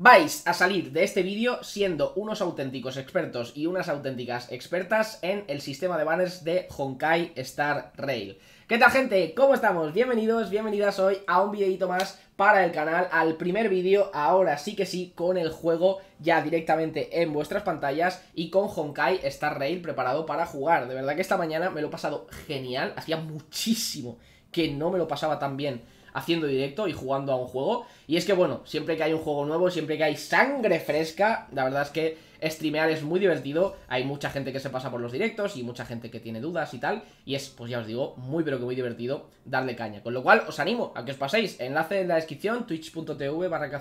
Vais a salir de este vídeo siendo unos auténticos expertos y unas auténticas expertas en el sistema de banners de Honkai Star Rail. ¿Qué tal gente? ¿Cómo estamos? Bienvenidos, bienvenidas hoy a un videito más para el canal, al primer vídeo, ahora sí que sí, con el juego ya directamente en vuestras pantallas y con Honkai Star Rail preparado para jugar. De verdad que esta mañana me lo he pasado genial, hacía muchísimo que no me lo pasaba tan bien haciendo directo y jugando a un juego. Y es que, bueno, siempre que hay un juego nuevo, siempre que hay sangre fresca, la verdad es que streamear es muy divertido, hay mucha gente que se pasa por los directos y mucha gente que tiene dudas y tal, y es, pues ya os digo, muy pero que muy divertido darle caña. Con lo cual, os animo a que os paséis, enlace en la descripción, twitch.tv barra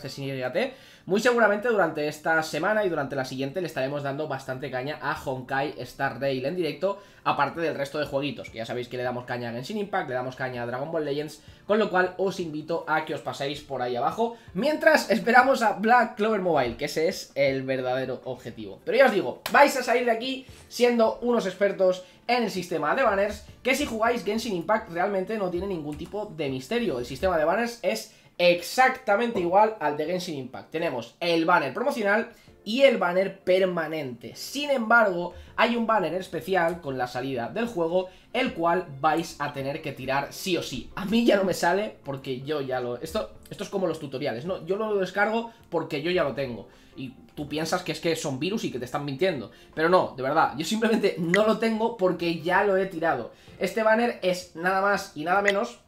Muy seguramente durante esta semana y durante la siguiente le estaremos dando bastante caña a Honkai Star Rail en directo, aparte del resto de jueguitos, que ya sabéis que le damos caña a Genshin Impact, le damos caña a Dragon Ball Legends, con lo cual os invito a que os paséis por ahí abajo, mientras esperamos a Black Clover Mobile, que ese es el verdadero objetivo pero ya os digo, vais a salir de aquí siendo unos expertos en el sistema de banners, que si jugáis Genshin Impact realmente no tiene ningún tipo de misterio. El sistema de banners es exactamente igual al de Genshin Impact. Tenemos el banner promocional y el banner permanente. Sin embargo, hay un banner especial con la salida del juego, el cual vais a tener que tirar sí o sí. A mí ya no me sale porque yo ya lo... Esto, esto es como los tutoriales, ¿no? Yo lo descargo porque yo ya lo tengo. Y tú piensas que es que son virus y que te están mintiendo. Pero no, de verdad, yo simplemente no lo tengo porque ya lo he tirado. Este banner es nada más y nada menos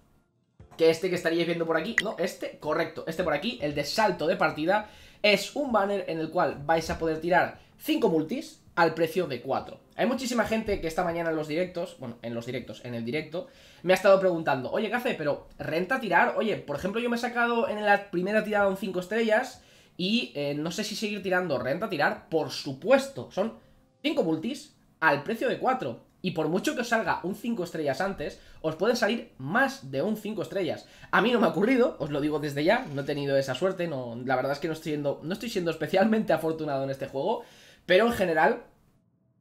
que este que estaríais viendo por aquí. No, este, correcto, este por aquí, el de salto de partida es un banner en el cual vais a poder tirar 5 multis al precio de 4. Hay muchísima gente que esta mañana en los directos, bueno, en los directos, en el directo, me ha estado preguntando, oye, ¿qué hace? Pero renta tirar, oye, por ejemplo, yo me he sacado en la primera tirada un 5 estrellas y eh, no sé si seguir tirando, renta tirar, por supuesto, son 5 multis al precio de 4. Y por mucho que os salga un 5 estrellas antes, os pueden salir más de un 5 estrellas. A mí no me ha ocurrido, os lo digo desde ya, no he tenido esa suerte, no, la verdad es que no estoy siendo, no estoy siendo especialmente afortunado en este juego, pero en general,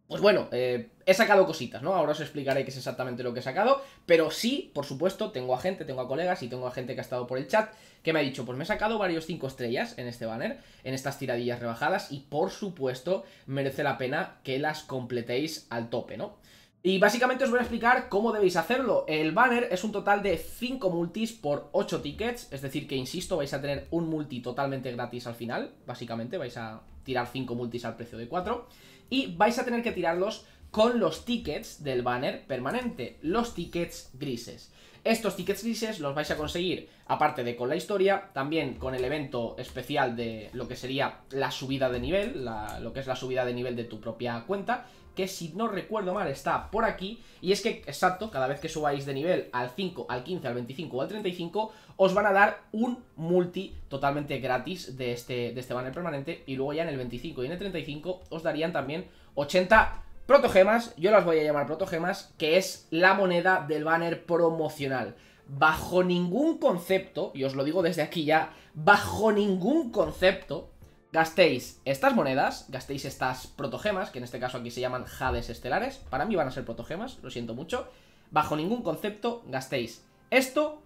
pues bueno, eh, he sacado cositas, ¿no? Ahora os explicaré qué es exactamente lo que he sacado, pero sí, por supuesto, tengo a gente, tengo a colegas y tengo a gente que ha estado por el chat que me ha dicho, pues me he sacado varios 5 estrellas en este banner, en estas tiradillas rebajadas y por supuesto merece la pena que las completéis al tope, ¿no? Y básicamente os voy a explicar cómo debéis hacerlo. El banner es un total de 5 multis por 8 tickets, es decir que, insisto, vais a tener un multi totalmente gratis al final, básicamente vais a tirar 5 multis al precio de 4, y vais a tener que tirarlos con los tickets del banner permanente, los tickets grises. Estos tickets grises los vais a conseguir, aparte de con la historia, también con el evento especial de lo que sería la subida de nivel, lo que es la subida de nivel de tu propia cuenta, que si no recuerdo mal está por aquí, y es que, exacto, cada vez que subáis de nivel al 5, al 15, al 25 o al 35, os van a dar un multi totalmente gratis de este, de este banner permanente, y luego ya en el 25 y en el 35 os darían también 80 protogemas, yo las voy a llamar protogemas, que es la moneda del banner promocional. Bajo ningún concepto, y os lo digo desde aquí ya, bajo ningún concepto Gastéis estas monedas, gastéis estas protogemas, que en este caso aquí se llaman jades estelares. Para mí van a ser protogemas, lo siento mucho. Bajo ningún concepto gastéis esto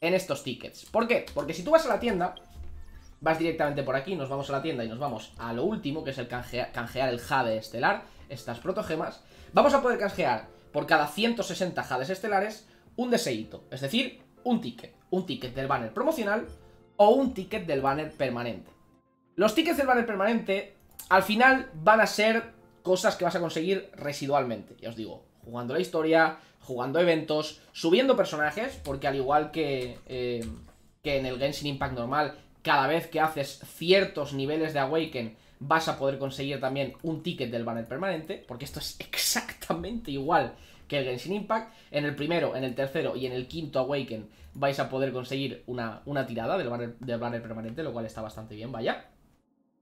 en estos tickets. ¿Por qué? Porque si tú vas a la tienda, vas directamente por aquí, nos vamos a la tienda y nos vamos a lo último, que es el canjear, el jade estelar, estas protogemas. Vamos a poder canjear por cada 160 jades estelares un deseito, es decir, un ticket. Un ticket del banner promocional o un ticket del banner permanente. Los tickets del banner permanente, al final van a ser cosas que vas a conseguir residualmente, ya os digo, jugando la historia, jugando eventos, subiendo personajes, porque al igual que, eh, que en el Genshin Impact normal, cada vez que haces ciertos niveles de Awaken vas a poder conseguir también un ticket del banner permanente, porque esto es exactamente igual que el Genshin Impact. En el primero, en el tercero y en el quinto Awaken vais a poder conseguir una, tirada del del banner permanente, lo cual está bastante bien, vaya.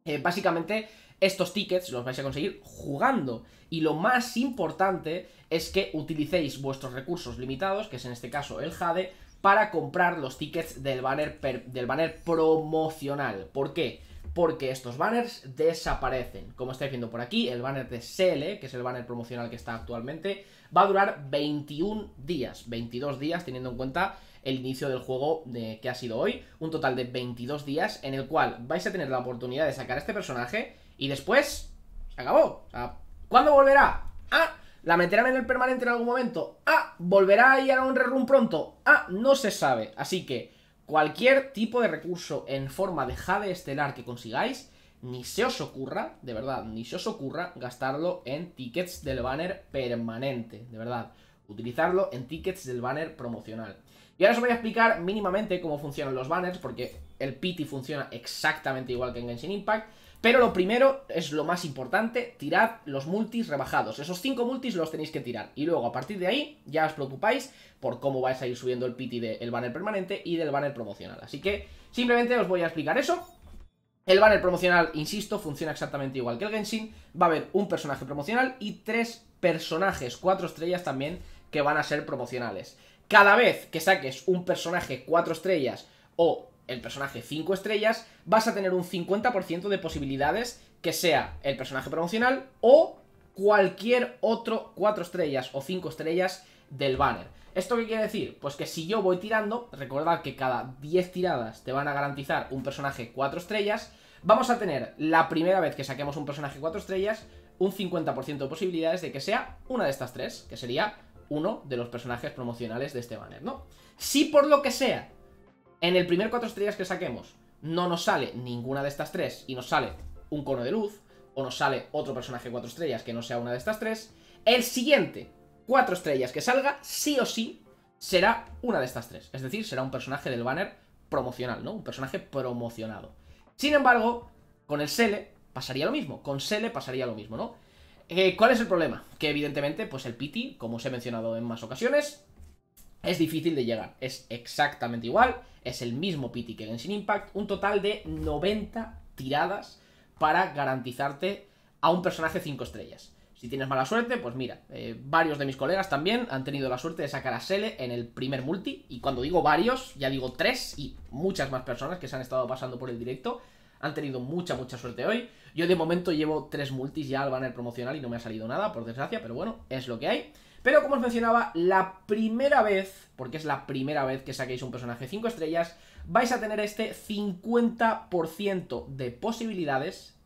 Eh, básicamente, estos tickets los vais a conseguir jugando. Y lo más importante es que utilicéis vuestros recursos limitados, que es en este caso el Jade, para comprar los tickets del banner, del banner promocional. ¿Por qué? Porque estos banners desaparecen. Como estáis viendo por aquí, el banner de sele que es el banner promocional que está actualmente, va a durar 21 días, 22 días, teniendo en cuenta el inicio del juego que ha sido hoy, un total de 22 días en el cual vais a tener la oportunidad de sacar a este personaje y después se acabó. ¿Cuándo volverá? Ah, la meterán en el permanente en algún momento. Ah, volverá a ir a un rerun pronto. Ah, no se sabe. Así que cualquier tipo de recurso en forma de jade estelar que consigáis, ni se os ocurra, de verdad, ni se os ocurra gastarlo en tickets del banner permanente, de verdad utilizarlo en tickets del banner promocional. Y ahora os voy a explicar mínimamente cómo funcionan los banners, porque el Pity funciona exactamente igual que en Genshin Impact. Pero lo primero es lo más importante, tirad los multis rebajados. Esos 5 multis los tenéis que tirar. Y luego a partir de ahí ya os preocupáis por cómo vais a ir subiendo el pity del banner permanente y del banner promocional. Así que simplemente os voy a explicar eso. El banner promocional, insisto, funciona exactamente igual que el Genshin. Va a haber un personaje promocional y tres personajes, cuatro estrellas también que van a ser promocionales. Cada vez que saques un personaje 4 estrellas o el personaje 5 estrellas, vas a tener un 50% de posibilidades que sea el personaje promocional o cualquier otro 4 estrellas o 5 estrellas del banner. ¿Esto qué quiere decir? Pues que si yo voy tirando, recordad que cada 10 tiradas te van a garantizar un personaje 4 estrellas, vamos a tener la primera vez que saquemos un personaje 4 estrellas un 50% de posibilidades de que sea una de estas tres, que sería uno de los personajes promocionales de este banner, ¿no? Si por lo que sea, en el primer cuatro estrellas que saquemos, no nos sale ninguna de estas tres y nos sale un cono de luz, o nos sale otro personaje cuatro estrellas que no sea una de estas tres, el siguiente cuatro estrellas que salga, sí o sí, será una de estas tres. Es decir, será un personaje del banner promocional, ¿no? Un personaje promocionado. Sin embargo, con el Sele pasaría lo mismo. Con Sele pasaría lo mismo, ¿no? Eh, ¿Cuál es el problema? Que evidentemente, pues el Pity, como os he mencionado en más ocasiones, es difícil de llegar. Es exactamente igual, es el mismo Pity que el Sin Impact, un total de 90 tiradas para garantizarte a un personaje 5 estrellas. Si tienes mala suerte, pues mira, eh, varios de mis colegas también han tenido la suerte de sacar a Sele en el primer multi. Y cuando digo varios, ya digo tres y muchas más personas que se han estado pasando por el directo han tenido mucha, mucha suerte hoy. Yo de momento llevo tres multis ya al banner promocional y no me ha salido nada, por desgracia, pero bueno, es lo que hay. Pero como os mencionaba, la primera vez, porque es la primera vez que saquéis un personaje 5 estrellas, vais a tener este 50% de posibilidades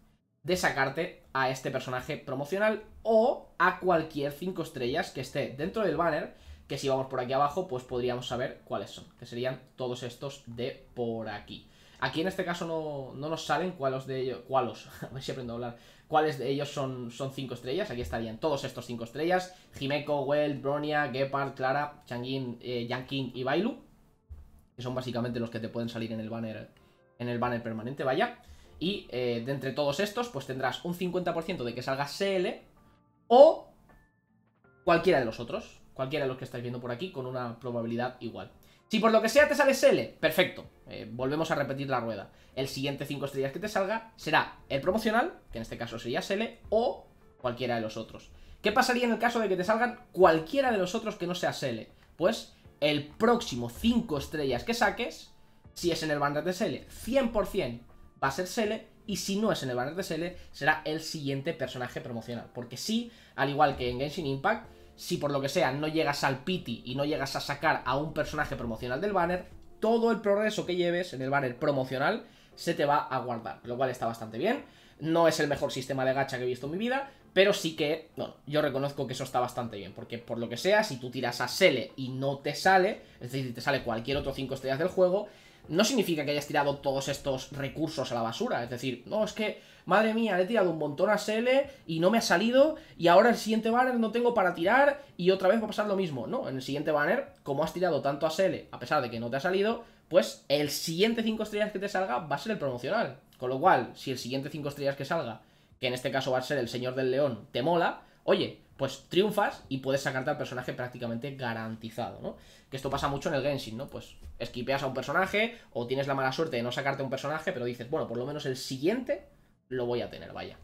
de sacarte a este personaje promocional o a cualquier 5 estrellas que esté dentro del banner, que si vamos por aquí abajo, pues podríamos saber cuáles son, que serían todos estos de por aquí. Aquí en este caso no, nos salen cuáles de ellos. a a hablar. Cuáles de ellos son 5 cinco estrellas. Aquí estarían todos estos 5 estrellas: Jimeko, Well, Bronia, Gepard, Clara, Changin, eh, Yankin y Bailu. Que son básicamente los que te pueden salir en el banner. En el banner permanente, vaya. Y eh, de entre todos estos, pues tendrás un 50% de que salga CL o cualquiera de los otros, cualquiera de los que estáis viendo por aquí, con una probabilidad igual. Si por lo que sea te sale Sele, perfecto. Eh, volvemos a repetir la rueda. El siguiente 5 estrellas que te salga será el promocional, que en este caso sería Sele, o cualquiera de los otros. ¿Qué pasaría en el caso de que te salgan cualquiera de los otros que no sea Sele? Pues el próximo 5 estrellas que saques, si es en el banner de Sele, 100% va a ser Sele, y si no es en el banner de Sele, será el siguiente personaje promocional. Porque sí, al igual que en Genshin Impact, si por lo que sea no llegas al pity y no llegas a sacar a un personaje promocional del banner, todo el progreso que lleves en el banner promocional se te va a guardar, lo cual está bastante bien. No es el mejor sistema de gacha que he visto en mi vida, pero sí que, bueno, yo reconozco que eso está bastante bien, porque por lo que sea, si tú tiras a Sele y no te sale, es decir, te sale cualquier otro 5 estrellas del juego, no significa que hayas tirado todos estos recursos a la basura. Es decir, no, es que, madre mía, le he tirado un montón a SL y no me ha salido y ahora el siguiente banner no tengo para tirar y otra vez va a pasar lo mismo. No, en el siguiente banner, como has tirado tanto a SL, a pesar de que no te ha salido, pues el siguiente 5 estrellas que te salga va a ser el promocional. Con lo cual, si el siguiente 5 estrellas que salga, que en este caso va a ser el Señor del León, te mola, oye, pues triunfas y puedes sacarte al personaje prácticamente garantizado, ¿no? Que esto pasa mucho en el Genshin, ¿no? Pues esquipeas a un personaje o tienes la mala suerte de no sacarte un personaje, pero dices, bueno, por lo menos el siguiente lo voy a tener, vaya.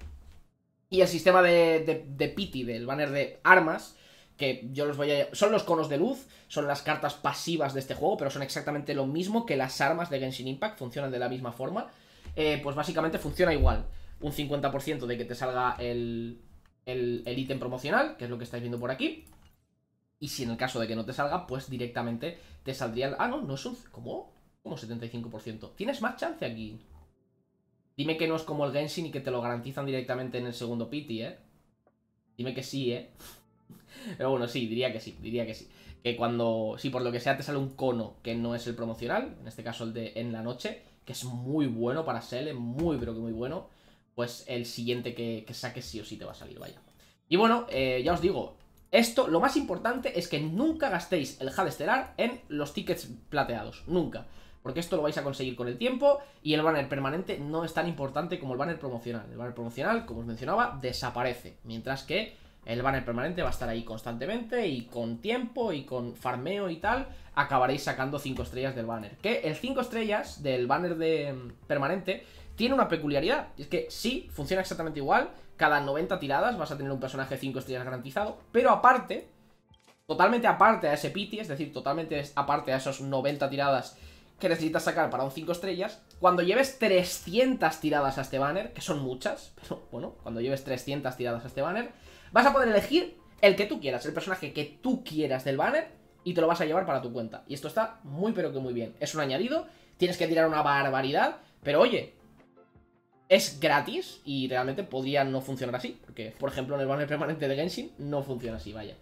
Y el sistema de, de, pity, del banner de armas, que yo los voy a... Son los conos de luz, son las cartas pasivas de este juego, pero son exactamente lo mismo que las armas de Genshin Impact, funcionan de la misma forma. Eh, pues básicamente funciona igual. Un 50% de que te salga el, el, ítem promocional, que es lo que estáis viendo por aquí. Y si en el caso de que no te salga, pues directamente te saldría el... Ah, no, no es un... ¿Cómo? Como 75%. Tienes más chance aquí. Dime que no es como el Genshin y que te lo garantizan directamente en el segundo pity, ¿eh? Dime que sí, ¿eh? Pero bueno, sí, diría que sí, diría que sí. Que cuando, si por lo que sea te sale un cono que no es el promocional, en este caso el de en la noche, que es muy bueno para Sele muy pero que muy bueno, pues el siguiente que, que saques sí o sí te va a salir, vaya. Y bueno, eh, ya os digo, esto, lo más importante es que nunca gastéis el hard estelar en los tickets plateados, nunca. Porque esto lo vais a conseguir con el tiempo y el banner permanente no es tan importante como el banner promocional. El banner promocional, como os mencionaba, desaparece, mientras que el banner permanente va a estar ahí constantemente y con tiempo y con farmeo y tal, acabaréis sacando 5 estrellas del banner. Que el 5 estrellas del banner de mm, permanente tiene una peculiaridad. Y es que sí, funciona exactamente igual. Cada 90 tiradas vas a tener un personaje 5 estrellas garantizado. Pero aparte, totalmente aparte a ese pity, es decir, totalmente aparte a esos 90 tiradas que necesitas sacar para un 5 estrellas, cuando lleves 300 tiradas a este banner, que son muchas, pero bueno, cuando lleves 300 tiradas a este banner, vas a poder elegir el que tú quieras, el personaje que tú quieras del banner, y te lo vas a llevar para tu cuenta. Y esto está muy pero que muy bien. Es un añadido, tienes que tirar una barbaridad, pero oye, es gratis y realmente podría no funcionar así. Porque, por ejemplo, en el banner permanente de Genshin no funciona así, vaya.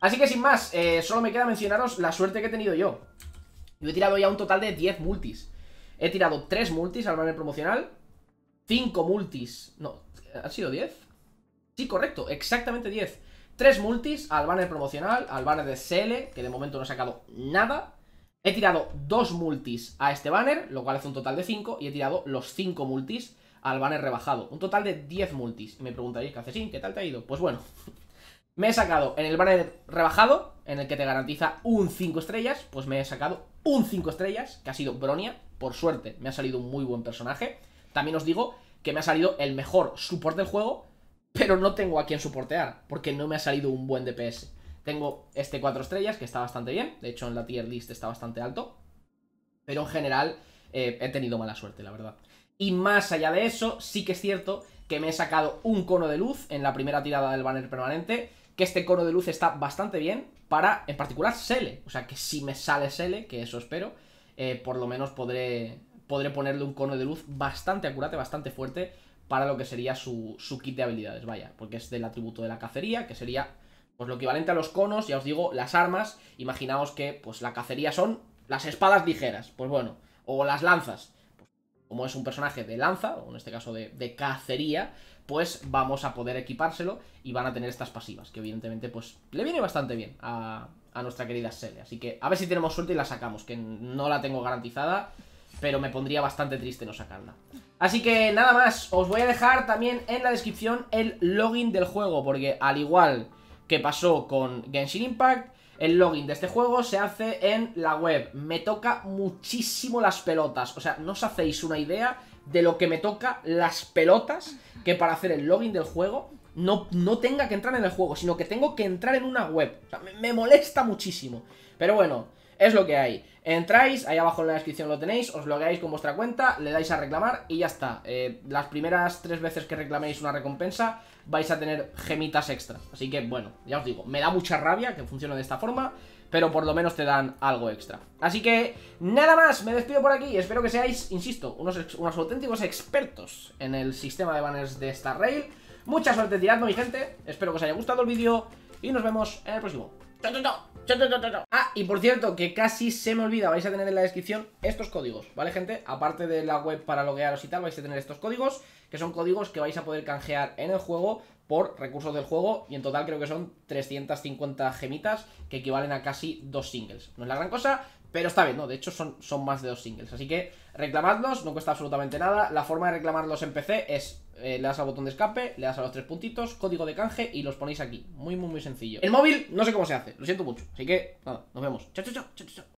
Así que sin más, eh, solo me queda mencionaros la suerte que he tenido yo. Yo he tirado ya un total de 10 multis. He tirado 3 multis al banner promocional, 5 multis... No, ¿han sido 10? Sí, correcto, exactamente 10. 3 multis al banner promocional, al banner de CL, que de momento no he sacado nada. He tirado 2 multis a este banner, lo cual hace un total de 5, y he tirado los 5 multis al banner rebajado. Un total de 10 multis. Me preguntaréis, haces? ¿qué tal te ha ido? Pues bueno, me he sacado en el banner rebajado, en el que te garantiza un 5 estrellas, pues me he sacado un 5 estrellas, que ha sido Bronia. Por suerte, me ha salido un muy buen personaje. También os digo que me ha salido el mejor support del juego, pero no tengo a quien soportear, porque no me ha salido un buen DPS. Tengo este 4 estrellas, que está bastante bien. De hecho, en la tier list está bastante alto. Pero en general, eh, he tenido mala suerte, la verdad. Y más allá de eso, sí que es cierto que me he sacado un cono de luz en la primera tirada del banner permanente, que este cono de luz está bastante bien para, en particular, Sele. O sea, que si me sale Sele, que eso espero, eh, por lo menos podré, podré ponerle un cono de luz bastante acurate, bastante fuerte, para lo que sería su, su kit de habilidades, vaya, porque es del atributo de la cacería, que sería pues lo equivalente a los conos, ya os digo, las armas, imaginaos que pues la cacería son las espadas ligeras, pues bueno, o las lanzas como es un personaje de lanza, o en este caso de, cacería, pues vamos a poder equipárselo y van a tener estas pasivas, que evidentemente pues le viene bastante bien a, a nuestra querida Sele. Así que a ver si tenemos suerte y la sacamos, que no la tengo garantizada, pero me pondría bastante triste no sacarla. Así que nada más, os voy a dejar también en la descripción el login del juego, porque al igual que pasó con Genshin Impact el login de este juego se hace en la web. Me toca muchísimo las pelotas. O sea, no os hacéis una idea de lo que me toca las pelotas que para hacer el login del juego no, no tenga que entrar en el juego, sino que tengo que entrar en una web. me molesta muchísimo. Pero bueno, es lo que hay. Entráis, ahí abajo en la descripción lo tenéis, os logueáis con vuestra cuenta, le dais a reclamar y ya está. Eh, las primeras tres veces que reclaméis una recompensa vais a tener gemitas extra. Así que bueno, ya os digo, me da mucha rabia que funcione de esta forma, pero por lo menos te dan algo extra. Así que nada más, me despido por aquí. Espero que seáis, insisto, unos, unos auténticos expertos en el sistema de banners de Star rail. Mucha suerte tirando, mi gente. Espero que os haya gustado el vídeo y nos vemos en el próximo. ¡Chao, Ah, y por cierto, que casi se me olvida, vais a tener en la descripción estos códigos, ¿vale, gente? Aparte de la web para loguearos y tal, vais a tener estos códigos, que son códigos que vais a poder canjear en el juego por recursos del juego, y en total creo que son 350 gemitas, que equivalen a casi dos singles. No es la gran cosa, pero está bien, ¿no? De hecho son, son más de dos singles Así que reclamadlos, no cuesta absolutamente nada La forma de reclamarlos en PC es eh, Le das al botón de escape, le das a los tres puntitos Código de canje y los ponéis aquí Muy, muy, muy sencillo El móvil, no sé cómo se hace, lo siento mucho Así que, nada, nos vemos chao, chao, chao